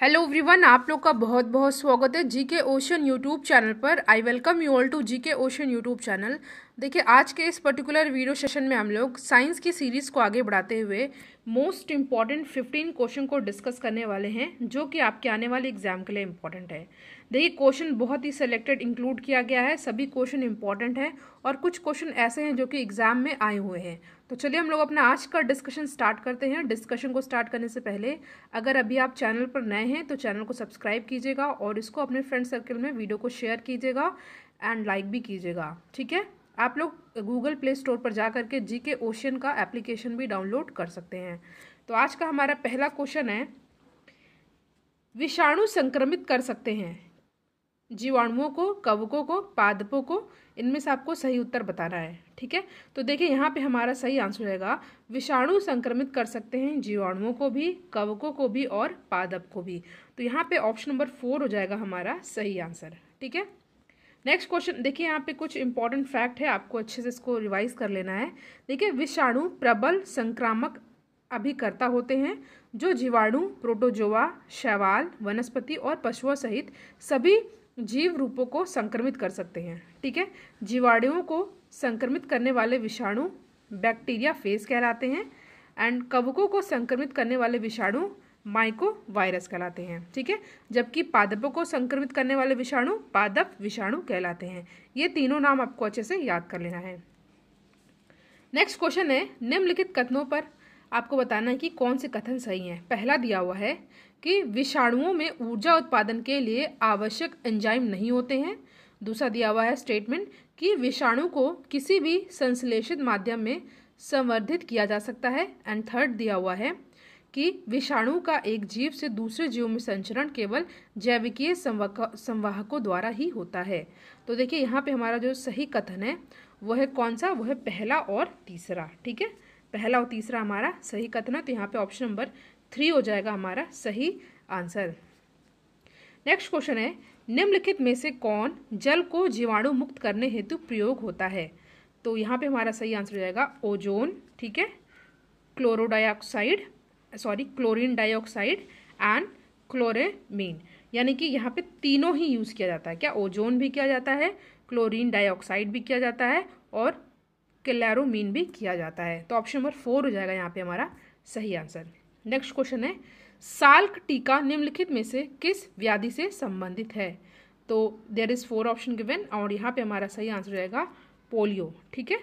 hello everyone आप लोग का बहुत बहुत स्वागत है जीके ओशन यूट्यूब चैनल पर I welcome you all to GK Ocean YouTube channel देखिए आज के इस पर्टिकुलर वीडियो सेशन में हम लोग साइंस की सीरीज़ को आगे बढ़ाते हुए मोस्ट इम्पॉर्टेंट फिफ्टीन क्वेश्चन को डिस्कस करने वाले हैं जो कि आपके आने वाले एग्जाम के लिए इम्पॉर्टेंट है देखिए क्वेश्चन बहुत ही सिलेक्टेड इंक्लूड किया गया है सभी क्वेश्चन इंपॉर्टेंट हैं और कुछ क्वेश्चन ऐसे हैं जो कि एग्जाम में आए हुए हैं तो चलिए हम लोग अपना आज का डिस्कशन स्टार्ट करते हैं डिस्कशन को स्टार्ट करने से पहले अगर अभी आप चैनल पर नए हैं तो चैनल को सब्सक्राइब कीजिएगा और इसको अपने फ्रेंड सर्कल में वीडियो को शेयर कीजिएगा एंड लाइक भी कीजिएगा ठीक है आप लोग गूगल प्ले स्टोर पर जा करके जी के ओशियन का एप्लीकेशन भी डाउनलोड कर सकते हैं तो आज का हमारा पहला क्वेश्चन है विषाणु संक्रमित कर सकते हैं जीवाणुओं को कवकों को पादपों को इनमें से आपको सही उत्तर बताना है ठीक है तो देखिए यहाँ पे हमारा सही आंसर रहेगा विषाणु संक्रमित कर सकते हैं जीवाणुओं को भी कवकों को भी और पादप को भी तो यहाँ पे ऑप्शन नंबर फोर हो जाएगा हमारा सही आंसर ठीक है नेक्स्ट क्वेश्चन देखिए यहाँ पे कुछ इंपॉर्टेंट फैक्ट है आपको अच्छे से इसको रिवाइज कर लेना है देखिए विषाणु प्रबल संक्रामक अभिकर्ता होते हैं जो जीवाणु प्रोटोजोआ शैवाल वनस्पति और पशुओं सहित सभी जीव रूपों को संक्रमित कर सकते हैं ठीक है जीवाणुओं को संक्रमित करने वाले विषाणु बैक्टीरिया फेस कहलाते हैं एंड कवकों को संक्रमित करने वाले विषाणु माइको वायरस कहलाते हैं ठीक है जबकि पादपों को संक्रमित करने वाले विषाणु पादप विषाणु कहलाते हैं ये तीनों नाम आपको अच्छे से याद कर लेना है नेक्स्ट क्वेश्चन है निम्नलिखित कथनों पर आपको बताना है कि कौन से कथन सही हैं पहला दिया हुआ है कि विषाणुओं में ऊर्जा उत्पादन के लिए आवश्यक एंजाइम नहीं होते हैं दूसरा दिया हुआ है स्टेटमेंट कि विषाणु को किसी भी संश्लेषित माध्यम में संवर्धित किया जा सकता है एंड थर्ड दिया हुआ है कि विषाणु का एक जीव से दूसरे जीव में संचरण केवल जैविकीय संवाहकों द्वारा ही होता है तो देखिए यहाँ पे हमारा जो सही कथन है वह है कौन सा वह पहला और तीसरा ठीक है पहला और तीसरा हमारा सही कथन है तो यहाँ पे ऑप्शन नंबर थ्री हो जाएगा हमारा सही आंसर नेक्स्ट क्वेश्चन है निम्नलिखित में से कौन जल को जीवाणु मुक्त करने हेतु प्रयोग होता है तो यहाँ पे हमारा सही आंसर हो जाएगा ओजोन ठीक है chlorodioxide sorry chlorine dioxide and chloramine यानी कि यहाँ पे तीनों ही यूज़ किया जाता है क्या ओजोन भी किया जाता है क्लोरीन डाइऑक्साइड भी किया जाता है और क्लैरोमीन भी किया जाता है तो ऑप्शन नंबर फोर हो जाएगा यहाँ पे हमारा सही आंसर नेक्स्ट क्वेश्चन है साल्क टीका निम्नलिखित में से किस व्याधि से संबंधित है तो there is four option given और यहाँ पे हमारा सही आंसर रहेगा पोलियो ठीक है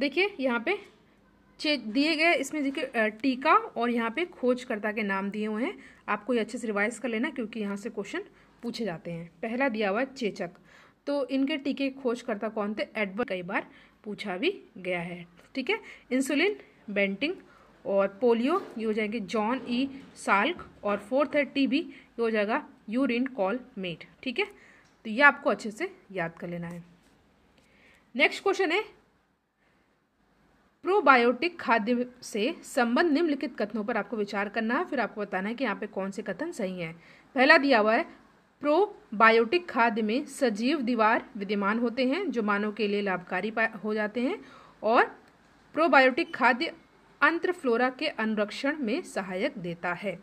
देखिए यहाँ पे दिए गए इसमें देखिए टीका और यहाँ पे खोजकर्ता के नाम दिए हुए हैं आपको ये अच्छे से रिवाइज कर लेना क्योंकि यहाँ से क्वेश्चन पूछे जाते हैं पहला दिया हुआ चेचक तो इनके टीके खोजकर्ता कौन थे एडवर्ड कई बार पूछा भी गया है ठीक है इंसुलिन बेंटिंग और पोलियो ये हो जाएंगे जॉन ई साल्क और फोर थर्टी भी ये हो जाएगा यूरिन कॉल मेट ठीक है तो ये आपको अच्छे से याद कर लेना है नेक्स्ट क्वेश्चन है प्रोबायोटिक खाद्य से संबंध निम्नलिखित कथनों पर आपको विचार करना है फिर आपको बताना है कि यहाँ पे कौन से कथन सही हैं पहला दिया हुआ है प्रोबायोटिक खाद्य में सजीव दीवार विद्यमान होते हैं जो मानव के लिए लाभकारी हो जाते हैं और प्रोबायोटिक खाद्य अंत्र फ्लोरा के अनुरक्षण में सहायक देता है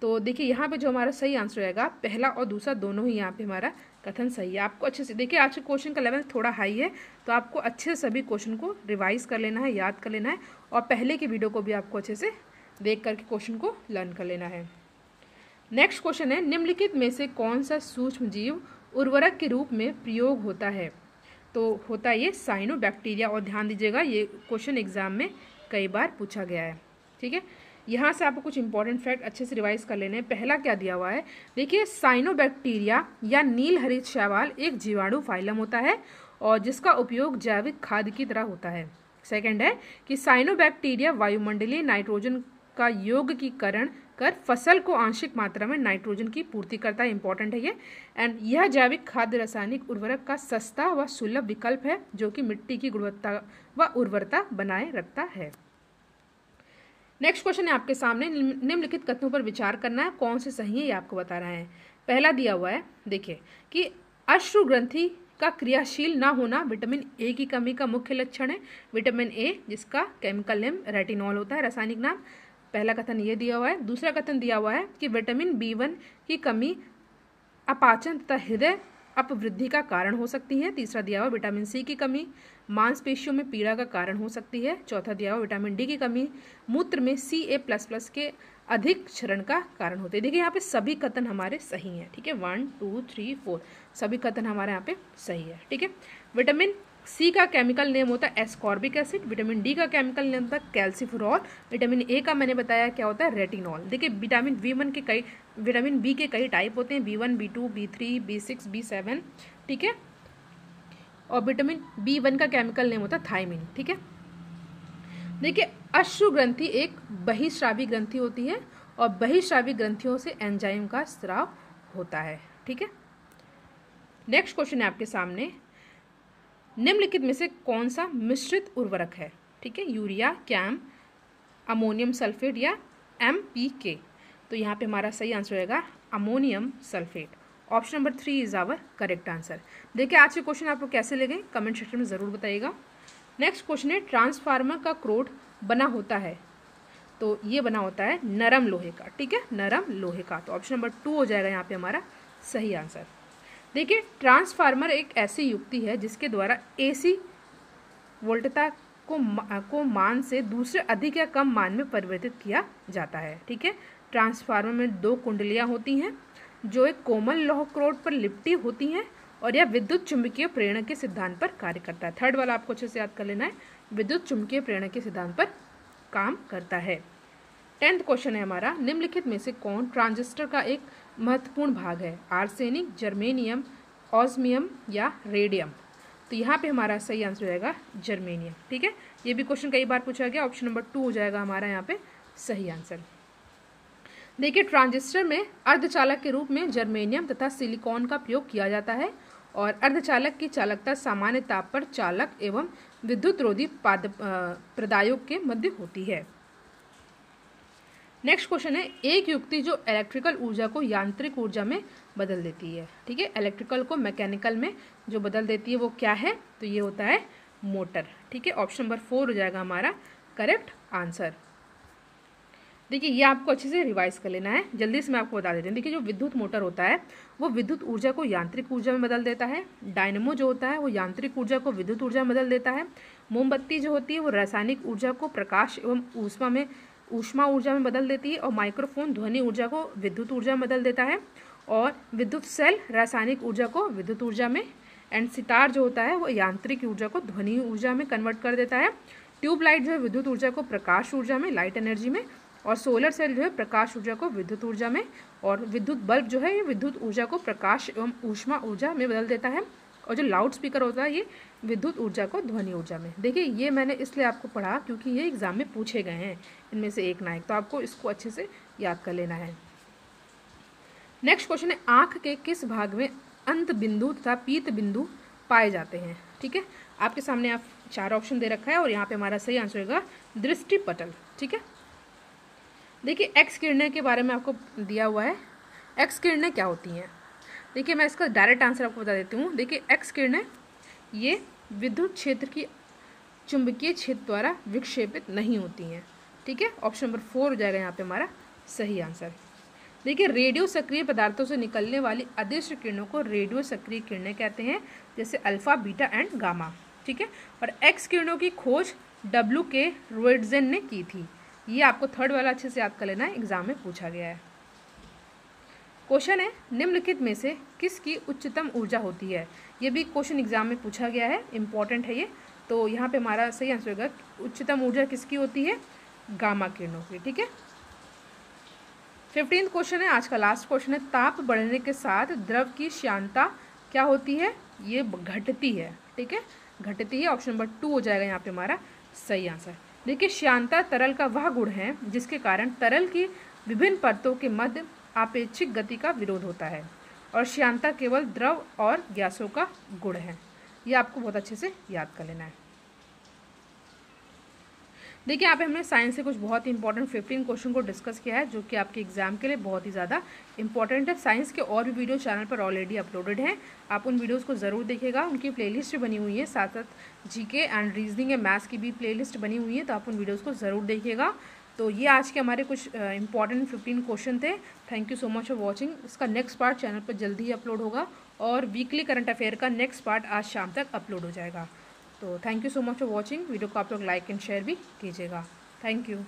तो देखिए यहाँ पे जो हमारा सही आंसर रहेगा पहला और दूसरा दोनों ही यहाँ पे हमारा कथन सही है आपको अच्छे से देखिए आज के क्वेश्चन का लेवल थोड़ा हाई है तो आपको अच्छे से सभी क्वेश्चन को रिवाइज कर लेना है याद कर लेना है और पहले के वीडियो को भी आपको अच्छे से देख करके क्वेश्चन को लर्न कर लेना है नेक्स्ट क्वेश्चन है निम्नलिखित में से कौन सा सूक्ष्म जीव उर्वरक के रूप में प्रयोग होता है तो होता है ये साइनो बैक्टीरिया और ध्यान दीजिएगा ये क्वेश्चन एग्जाम में कई बार पूछा गया है ठीक है यहाँ से आपको कुछ इंपॉर्टेंट फैक्ट अच्छे से रिवाइज कर लेने हैं पहला क्या दिया हुआ है देखिए साइनोबैक्टीरिया या नील हरित शैवाल एक जीवाणु फाइलम होता है और जिसका उपयोग जैविक खाद की तरह होता है सेकेंड है कि साइनोबैक्टीरिया वायुमंडलीय नाइट्रोजन का योग की करण कर फसल को आंशिक मात्रा में नाइट्रोजन की पूर्ति करता है इंपॉर्टेंट है ये एंड यह जैविक खाद्य रासायनिक उर्वरक का सस्ता व सुलभ विकल्प है जो कि मिट्टी की गुणवत्ता व उर्वरता बनाए रखता है नेक्स्ट क्वेश्चन है आपके सामने निम्नलिखित कथनों पर विचार करना है कौन से सही है ये आपको बता रहे हैं पहला दिया हुआ है देखिए कि अश्रुग्रंथि का क्रियाशील ना होना विटामिन ए की कमी का मुख्य लक्षण है विटामिन ए जिसका केमिकल नेम रेटिनॉल होता है रासायनिक नाम पहला कथन ये दिया हुआ है दूसरा कथन दिया हुआ है कि विटामिन बी वन की कमी अपाचन तथा हृदय अपवृद्धि का कारण हो सकती है तीसरा दिया हुआ विटामिन सी की कमी मांसपेशियों में पीड़ा का कारण हो सकती है चौथा दिया हुआ विटामिन डी की कमी मूत्र में सी ए प्लस प्लस के अधिक क्षरण का कारण होते हैं देखिए यहाँ पे सभी कथन हमारे सही हैं ठीक है वन टू थ्री फोर सभी कथन हमारे यहाँ पे सही है ठीक है विटामिन सी का केमिकल नेम होता है एस्कॉर्बिक एसिड विटामिन डी का केमिकल नेम होता है कैल्सिफ्रॉल विटामिन ए का मैंने बताया क्या होता है रेटिनॉल देखिए विटामिन वी वन के कई विटामिन बी के कई टाइप होते हैं B one B two B three B six B seven ठीक है और विटामिन बी वन का केमिकल नेम होता है थाइमिन ठीक है देखिए अश्रु ग्रंथि एक बहिश्रावी ग्रंथि होती है और बहिश्रावी ग्रंथियों से एंजाइम का स्राव होता है ठीक है नेक्स्ट क्वेश्चन है आपके सामने निम्नलिखित में से कौन सा मिश्रित उर्वरक है ठीक है यूरिया कैम अमोनियम सल्फेट या एम पी के तो यहाँ पे हमारा सही आंसर रहेगा ammonium sulphate option number three is our correct answer देखिए आज के क्वेश्चन आपको कैसे लगे कमेंट सेक्शन में ज़रूर बताइएगा नेक्स्ट क्वेश्चन है ट्रांसफार्मर का क्रोड बना होता है तो ये बना होता है नरम लोहे का ठीक है नरम लोहे का तो ऑप्शन नंबर टू हो जाएगा यहाँ पे हमारा सही आंसर देखिए ट्रांसफार्मर एक ऐसी युक्ति है जिसके द्वारा एसी वोल्टता को को मान से दूसरे अधिक या कम मान में परिवर्तित किया जाता है ठीक है ट्रांसफार्मर में दो कुंडलियाँ होती हैं जो एक कोमल लोह क्रोड पर लिपटी होती हैं और यह विद्युत चुंबकीय प्रेरणा के सिद्धांत पर कार्य करता है थर्ड वाला आपको अच्छे से याद कर लेना है विद्युत चुंबकीय प्रेरणा के सिद्धांत पर काम करता है टेंथ क्वेश्चन है हमारा निम्नलिखित में से कौन ट्रांजिस्टर का एक महत्वपूर्ण भाग है आर्सेनिक जर्मेनियम ऑजमियम या रेडियम तो यहाँ पे हमारा सही आंसर हो जाएगा जर्मेनियम ठीक है ये भी क्वेश्चन कई बार पूछा गया ऑप्शन नंबर टू हो जाएगा हमारा यहाँ पे सही आंसर देखिए ट्रांजिस्टर में अर्धचालक के रूप में जर्मेनियम तथा सिलिकॉन का प्रयोग किया जाता है और अर्धचालक की चालकता सामान्य ताप पर चालक एवं विद्युत रोधी पाद प्रदायों के मध्य होती है नेक्स्ट क्वेश्चन है एक युक्ति जो इलेक्ट्रिकल ऊर्जा को यांत्रिक ऊर्जा में बदल देती है ठीक है इलेक्ट्रिकल को मैकेनिकल में जो बदल देती है वो क्या है तो ये होता है मोटर ठीक है ऑप्शन नंबर फोर हो जाएगा हमारा करेक्ट आंसर देखिए ये आपको अच्छे से रिवाइज कर लेना है जल्दी से मैं आपको बता देती हूँ देखिए जो विद्युत मोटर होता है वो विद्युत ऊर्जा को यांत्रिक ऊर्जा में बदल देता है डायनमो जो होता है वो यांत्रिक ऊर्जा को विद्युत ऊर्जा में बदल देता है मोमबत्ती जो होती है वो रासायनिक ऊर्जा को प्रकाश एवं ऊष्मा में ऊष्मा ऊर्जा में बदल देती है और माइक्रोफोन ध्वनि ऊर्जा को विद्युत ऊर्जा में बदल देता है और विद्युत सेल रासायनिक ऊर्जा को विद्युत ऊर्जा में एंड सितार जो होता है वो यांत्रिक ऊर्जा को ध्वनि ऊर्जा में कन्वर्ट कर देता है ट्यूबलाइट जो है विद्युत ऊर्जा को प्रकाश ऊर्जा में लाइट एनर्जी में और सोलर सेल जो है प्रकाश ऊर्जा को विद्युत ऊर्जा में और विद्युत बल्ब जो है ये विद्युत ऊर्जा को प्रकाश एवं ऊष्मा ऊर्जा में बदल देता है और जो लाउड स्पीकर होता है ये विद्युत ऊर्जा को ध्वनि ऊर्जा में देखिए ये मैंने इसलिए आपको पढ़ा क्योंकि ये एग्ज़ाम में पूछे गए हैं इनमें से एक ना एक तो आपको इसको अच्छे से याद कर लेना है नेक्स्ट क्वेश्चन है आँख के किस भाग में अंत बिंदु तथा पीत बिंदु पाए जाते हैं ठीक है आपके सामने आप चार ऑप्शन दे रखा है और यहाँ पे हमारा सही आंसर होगा दृष्टि पटल ठीक है देखिए एक्स किरणें के बारे में आपको दिया हुआ है एक्स किरणें क्या होती हैं देखिए मैं इसका डायरेक्ट आंसर आपको बता देती हूँ देखिए एक्स किरणें ये विद्युत क्षेत्र की चुंबकीय क्षेत्र द्वारा विक्षेपित नहीं होती हैं ठीक है ऑप्शन नंबर फोर हो जाएगा यहाँ पे हमारा सही आंसर देखिए रेडियो सक्रिय पदार्थों से निकलने वाली अदृश्य किरणों को रेडियो सक्रिय किरणें कहते हैं जैसे अल्फा बीटा एंड गामा ठीक है और एक्स किरणों की खोज डब्ल्यू के रोइडजेन ने की थी ये आपको थर्ड वाला अच्छे से याद कर लेना है एग्जाम में पूछा गया है क्वेश्चन है निम्नलिखित में से किसकी उच्चतम ऊर्जा होती है ये भी क्वेश्चन एग्जाम में पूछा गया है इम्पॉर्टेंट है ये तो यहाँ पे हमारा सही आंसर होगा उच्चतम ऊर्जा किसकी होती है गामा किरणों की ठीक है फिफ्टींथ क्वेश्चन है आज का लास्ट क्वेश्चन है ताप बढ़ने के साथ द्रव की श्यांता क्या होती है ये घटती है ठीक है घटती है ऑप्शन नंबर टू हो जाएगा यहाँ पे हमारा सही आंसर देखिए श्यांता तरल का वह गुण है जिसके कारण तरल की विभिन्न परतों के मध्य आपेक्षिक गति का विरोध होता है और श्यांता केवल द्रव और गैसों का गुण है ये आपको बहुत अच्छे से याद कर लेना है देखिए आप हमने साइंस से कुछ बहुत ही इंपॉर्टेंट फिफ्टीन क्वेश्चन को डिस्कस किया है जो कि आपके एग्जाम के लिए बहुत ही ज़्यादा इंपॉर्टेंट है साइंस के और भी वीडियो चैनल पर ऑलरेडी अपलोडेड हैं आप उन वीडियोस को ज़रूर देखेगा उनकी प्लेलिस्ट भी बनी हुई है साथ साथ GK and reasoning and maths की भी प्ले बनी हुई है तो आप उन वीडियोज़ को ज़रूर देखिएगा तो ये आज के हमारे कुछ इंपॉर्टेंट फिफ्टीन क्वेश्चन थे thank you so much for watching इसका नेक्स्ट पार्ट चैनल पर जल्दी ही अपलोड होगा और वीकली करंट अफेयर का नेक्स्ट पार्ट आज शाम तक अपलोड हो जाएगा तो thank you so much for watching video को आप लोग लाइक एंड शेयर भी कीजिएगा थैंक यू